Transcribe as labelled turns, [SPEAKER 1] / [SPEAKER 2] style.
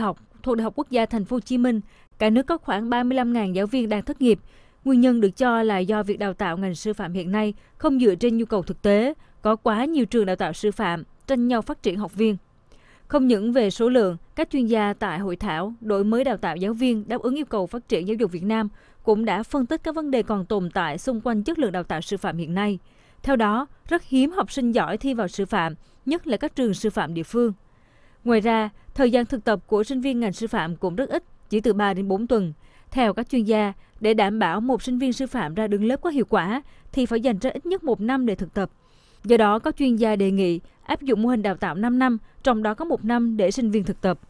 [SPEAKER 1] học thuộc Đại học Quốc gia Thành phố Hồ Chí Minh, cả nước có khoảng 35.000 giáo viên đang thất nghiệp. Nguyên nhân được cho là do việc đào tạo ngành sư phạm hiện nay không dựa trên nhu cầu thực tế, có quá nhiều trường đào tạo sư phạm tranh nhau phát triển học viên. Không những về số lượng, các chuyên gia tại hội thảo đổi mới đào tạo giáo viên đáp ứng yêu cầu phát triển giáo dục Việt Nam cũng đã phân tích các vấn đề còn tồn tại xung quanh chất lượng đào tạo sư phạm hiện nay. Theo đó, rất hiếm học sinh giỏi thi vào sư phạm, nhất là các trường sư phạm địa phương. Ngoài ra, thời gian thực tập của sinh viên ngành sư phạm cũng rất ít, chỉ từ 3 đến 4 tuần. Theo các chuyên gia, để đảm bảo một sinh viên sư phạm ra đứng lớp có hiệu quả thì phải dành ra ít nhất một năm để thực tập. Do đó, các chuyên gia đề nghị áp dụng mô hình đào tạo 5 năm, trong đó có một năm để sinh viên thực tập.